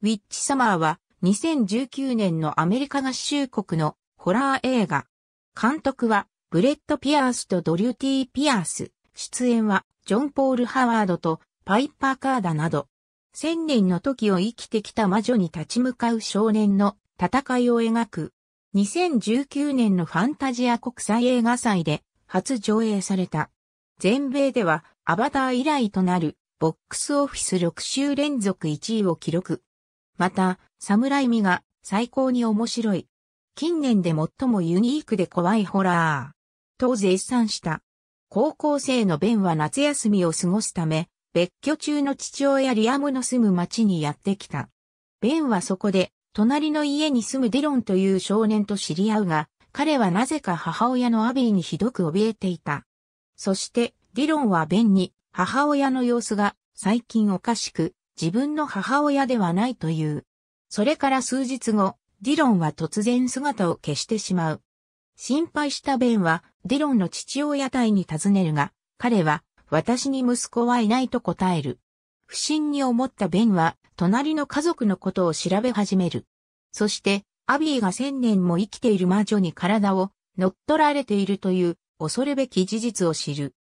ウィッチサマーは2019年のアメリカ合衆国のホラー映画。監督はブレッド・ピアースとドリューティー・ピアース。出演はジョン・ポール・ハワードとパイパー・カーダなど。千年の時を生きてきた魔女に立ち向かう少年の戦いを描く。2019年のファンタジア国際映画祭で初上映された。全米ではアバター以来となるボックスオフィス6週連続1位を記録。また、侍味が最高に面白い。近年で最もユニークで怖いホラー。と絶賛した。高校生のベンは夏休みを過ごすため、別居中の父親リアムの住む町にやってきた。ベンはそこで、隣の家に住むディロンという少年と知り合うが、彼はなぜか母親のアビーにひどく怯えていた。そして、ディロンはベンに、母親の様子が最近おかしく、自分の母親ではないという。それから数日後、ディロンは突然姿を消してしまう。心配したベンは、ディロンの父親隊に尋ねるが、彼は、私に息子はいないと答える。不審に思ったベンは、隣の家族のことを調べ始める。そして、アビーが千年も生きている魔女に体を乗っ取られているという恐るべき事実を知る。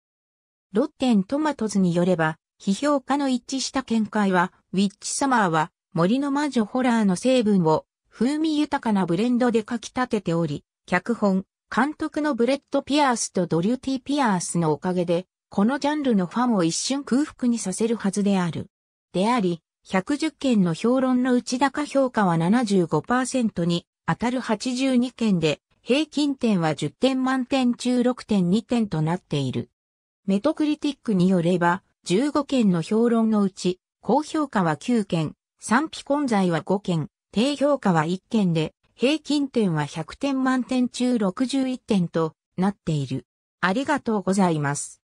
ロッテントマトズによれば、批評家の一致した見解は、ウィッチサマーは森の魔女ホラーの成分を風味豊かなブレンドで書き立てており、脚本、監督のブレッド・ピアースとドリューティ・ピアースのおかげで、このジャンルのファンを一瞬空腹にさせるはずである。であり、110件の評論の内高評価は75%に当たる82件で、平均点は10点満点中6.2点となっている。メトクリティックによれば、15件の評論のうち、高評価は9件、賛否混在は5件、低評価は1件で、平均点は100点満点中61点となっている。ありがとうございます。